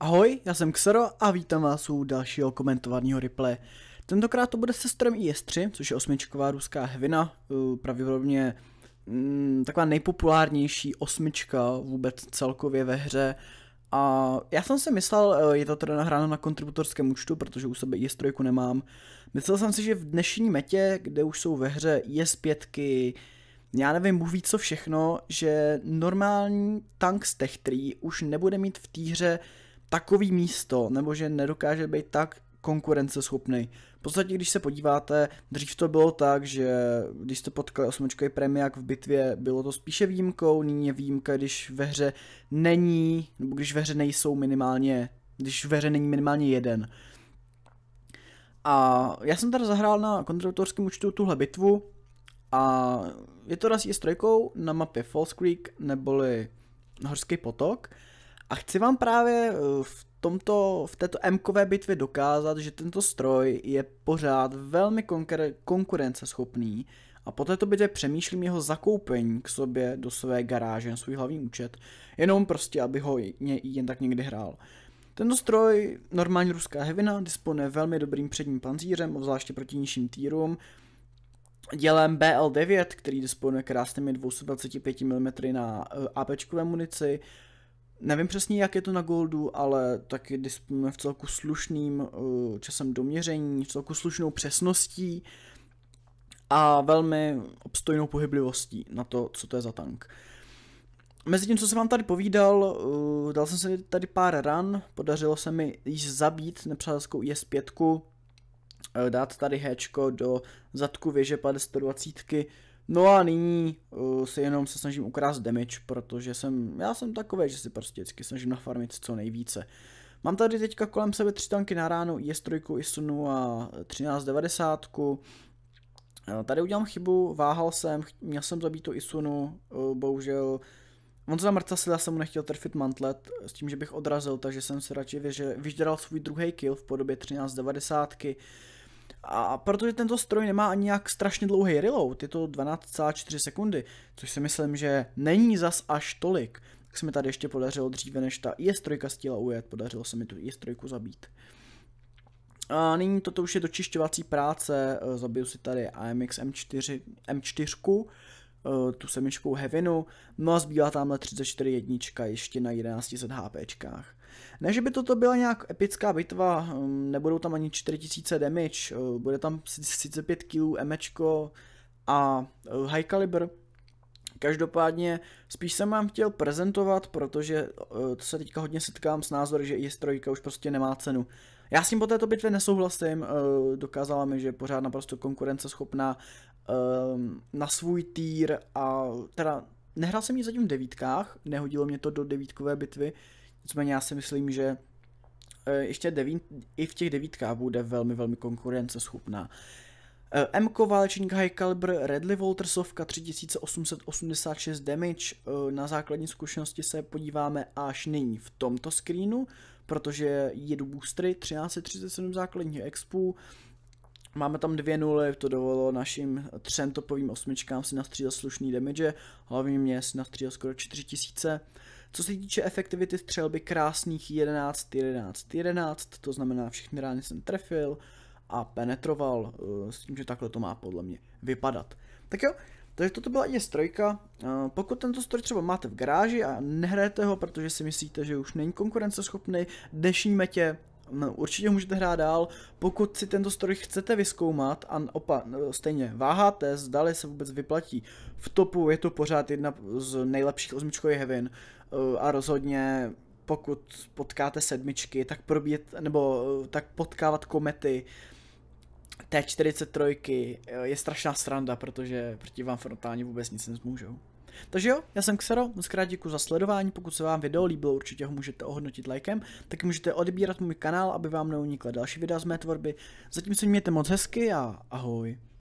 Ahoj, já jsem Xero a vítám vás u dalšího komentovaného replay. Tentokrát to bude se strom IS-3, což je osmičková ruská hvina, eh, pravděpodobně mm, taková nejpopulárnější osmička vůbec celkově ve hře. A já jsem si myslel, eh, je to teda nahráno na kontributorském účtu, protože u sebe IS3 nemám. Myslel jsem si, že v dnešní metě, kde už jsou ve hře IS5, já nevím, Bůh ví co všechno, že normální tank z Tech 3 už nebude mít v té hře takový místo, nebo že nedokáže být tak konkurenceschopný. V podstatě, když se podíváte, dřív to bylo tak, že když jste potkali osmičkový premiák v bitvě, bylo to spíše výjimkou, nyní je výjimka, když ve hře není, nebo když ve hře nejsou minimálně, když ve hře není minimálně jeden. A já jsem teda zahrál na kontraautorském účtu tuhle bitvu a je to raz i s trojkou na mapě False Creek neboli Horský potok. A chci vám právě eh, v tomto, v této M-kové bitvě dokázat, že tento stroj je pořád velmi konkur- konkurenceschopný a po této bitvě přemýšlím jeho zakoupení k sobě do své garáže na svůj hlavní účet, jenom prostě, aby ho jen tak někdy hrál. Tento stroj, normální ruská hevina, disponuje velmi dobrým předním panzířem, obzvláště proti nižším týrům, dělem BL9, který disponuje krásnými 225 mm na e, APčkové munici, Nevím přesně, jak je to na goldu, ale taky disponujeme v celku slušným uh, časem doměření, v celku slušnou přesností a velmi obstojnou pohyblivostí na to, co to je za tank. Mezitím, co jsem vám tady povídal, uh, dal jsem si tady pár ran, podařilo se mi již zabít nepřátelskou IS-5, uh, eh, dát tady hečko do zadku věže 520 No a nyní uh, eh, se jenom se snažím ukrást damage, protože jsem, já jsem takový, že si prostě vždycky snažím nafarmit co nejvíce. Mám tady teďka kolem sebe tři tanky na ránu, IS-3, ISUNu a 1390. Eh, eh, tady udělám chybu, váhal jsem, měl jsem zabít tu Isunu, bohužel on se na mrcasil, já jsem mu nechtěl trfit mantlet s tím, že bych odrazil, takže jsem si radši vyžral svůj druhý kill v podobě 1390. A protože tento stroj nemá ani nějak strašně dlouhý reload, je to 12,4 sekundy, což si myslím, že není zas až tolik, tak se mi tady ještě podařilo dříve, než ta IS-3 stíla ujet, podařilo se mi tu IS-3 zabít. A nyní toto už je dočišťovací práce, e, zabiju si tady AMX M4, M4, tu semičkou Heavinu, no a zbývá tamhle 34 jednička ještě na 1100 HPčkách. Ne, že by toto byla nějak epická bitva, hm, nebudou tam ani 4000 damage, eh, bude tam sice 5 kg emečko a eh, high caliber. Každopádně spíš jsem vám chtěl prezentovat, protože eh, to se teďka hodně setkám s názorem, že je strojka už prostě nemá cenu. Já s ním po této bitvě nesouhlasím, dokázala mi, že je pořád naprosto konkurenceschopná ehm, na svůj týr a teda nehrál jsem ji zatím v devítkách, nehodilo mě to do devítkové bitvy, Nicméně já si myslím, že e, ještě devít, i v těch devítkách bude velmi, velmi konkurenceschopná. E, MK válečník High Caliber Redley Waltersovka 3886 damage. E, na základní zkušenosti se podíváme až nyní v tomto screenu, protože jedu boostry 1337 základních expů. Máme tam dvě nuly, to dovolilo našim třem topovým osmičkám si nastřídat slušný damage, hlavně mě si nastřídal skoro 4000. Co se týče efektivity střelby, krásných 11, 11, 11, to znamená všechny rány jsem trefil a penetroval eh, s tím, že takhle to má podle mě vypadat. Tak jo, takže toto byla i strojka. Eh, pokud tento stroj třeba máte v garáži a nehrajete ho, protože si myslíte, že už není konkurenceschopný, dnešní metě No, určitě můžete hrát dál, pokud si tento story chcete vyskoumat a opa, stejně váháte, zdali se vůbec vyplatí. V topu je to pořád jedna z nejlepších osmičkových hevin eh, a rozhodně pokud potkáte sedmičky, tak probíjet nebo eh, tak potkávat komety, T43 eh, je strašná sranda, protože proti vám frontálně vůbec nic nezmůžou. Takže jo, já jsem Xero, moc krát děkuji za sledování, pokud se vám video líbilo, určitě ho můžete ohodnotit lajkem, taky můžete odebírat můj kanál, aby vám neunikla další videa z mé tvorby. Zatím se mějte moc hezky a ahoj.